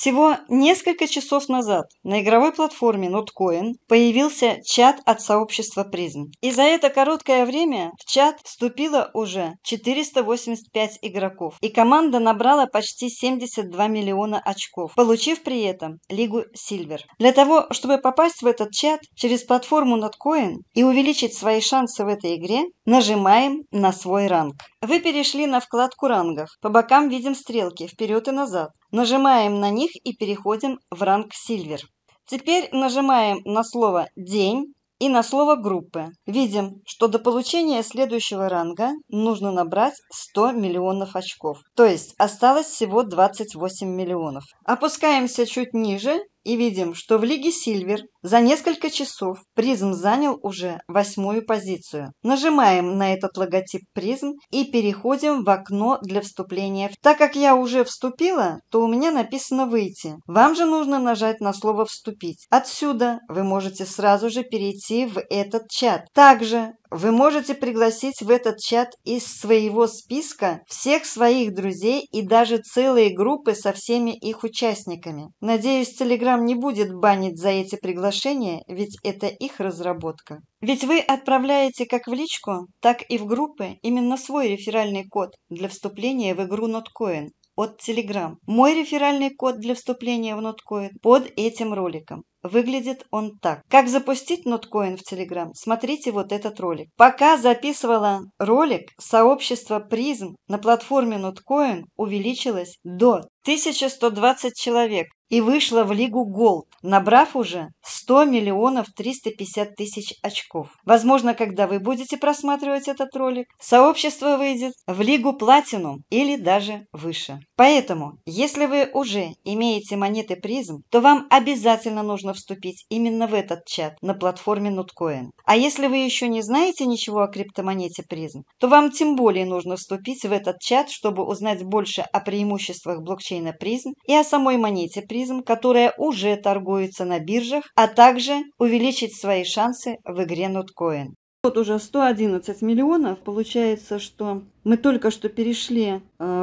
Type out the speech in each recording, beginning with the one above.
Всего несколько часов назад на игровой платформе NotCoin появился чат от сообщества призм. И за это короткое время в чат вступило уже 485 игроков. И команда набрала почти 72 миллиона очков, получив при этом Лигу Сильвер. Для того, чтобы попасть в этот чат через платформу NotCoin и увеличить свои шансы в этой игре, нажимаем на свой ранг. Вы перешли на вкладку рангов. По бокам видим стрелки вперед и назад. Нажимаем на них и переходим в ранг Silver. Теперь нажимаем на слово «День» и на слово «Группы». Видим, что до получения следующего ранга нужно набрать 100 миллионов очков. То есть осталось всего 28 миллионов. Опускаемся чуть ниже и видим, что в Лиге Сильвер за несколько часов призм занял уже восьмую позицию. Нажимаем на этот логотип призм и переходим в окно для вступления. Так как я уже вступила, то у меня написано «Выйти». Вам же нужно нажать на слово «Вступить». Отсюда вы можете сразу же перейти в этот чат. Также вы можете пригласить в этот чат из своего списка всех своих друзей и даже целые группы со всеми их участниками. Надеюсь, Telegram не будет банить за эти приглашения, ведь это их разработка. Ведь вы отправляете как в личку, так и в группы именно свой реферальный код для вступления в игру NotCoin от Telegram. Мой реферальный код для вступления в Notcoin под этим роликом. Выглядит он так. Как запустить Notcoin в Telegram? Смотрите вот этот ролик. Пока записывала ролик, сообщество призм на платформе Notcoin увеличилось до 1120 человек и вышла в Лигу Голд, набрав уже 100 миллионов 350 тысяч очков. Возможно, когда вы будете просматривать этот ролик, сообщество выйдет в Лигу Платинум или даже выше. Поэтому, если вы уже имеете монеты призм, то вам обязательно нужно вступить именно в этот чат на платформе Nutcoin. А если вы еще не знаете ничего о криптомонете призм, то вам тем более нужно вступить в этот чат, чтобы узнать больше о преимуществах блокчейн магазина призм и о самой монете призм, которая уже торгуется на биржах, а также увеличить свои шансы в игре Notcoin. Вот уже 111 миллионов. Получается, что мы только что перешли э,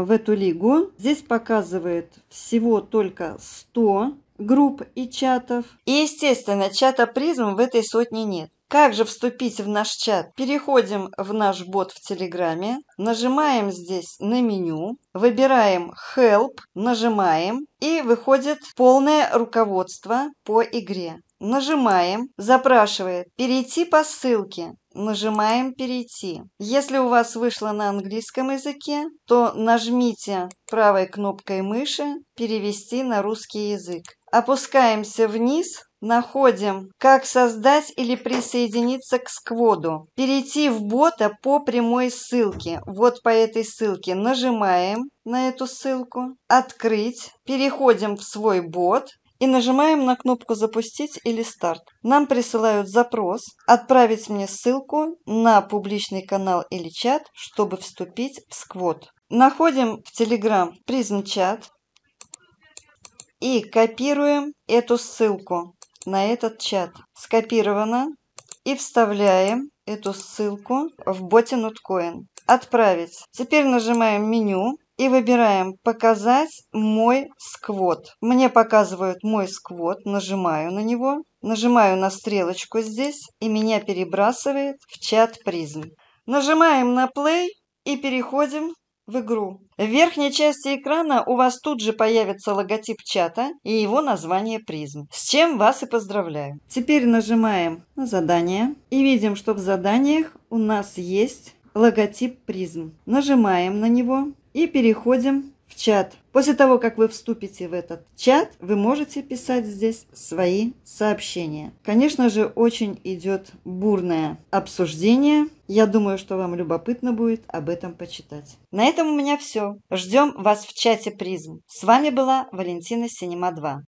в эту лигу. Здесь показывает всего только 100 групп и чатов. И, естественно, чата призм в этой сотне нет. Как же вступить в наш чат? Переходим в наш бот в Телеграме, нажимаем здесь на меню, выбираем Help, нажимаем и выходит полное руководство по игре. Нажимаем, запрашивает «Перейти по ссылке». Нажимаем «Перейти». Если у вас вышло на английском языке, то нажмите правой кнопкой мыши «Перевести на русский язык». Опускаемся вниз Находим, как создать или присоединиться к скводу. Перейти в бота по прямой ссылке. Вот по этой ссылке нажимаем на эту ссылку. Открыть. Переходим в свой бот и нажимаем на кнопку «Запустить» или «Старт». Нам присылают запрос «Отправить мне ссылку на публичный канал или чат, чтобы вступить в сквот». Находим в Telegram призм чат и копируем эту ссылку на этот чат. Скопировано и вставляем эту ссылку в Botinutcoin. Отправить. Теперь нажимаем меню и выбираем «Показать мой сквот». Мне показывают мой сквот, нажимаю на него, нажимаю на стрелочку здесь и меня перебрасывает в чат призм. Нажимаем на play и переходим в игру. В верхней части экрана у вас тут же появится логотип чата и его название призм. С чем вас и поздравляю. Теперь нажимаем на задание и видим, что в заданиях у нас есть логотип призм. Нажимаем на него и переходим в чат. После того, как вы вступите в этот чат, вы можете писать здесь свои сообщения. Конечно же, очень идет бурное обсуждение. Я думаю, что вам любопытно будет об этом почитать. На этом у меня все. Ждем вас в чате призм. С вами была Валентина Синема 2.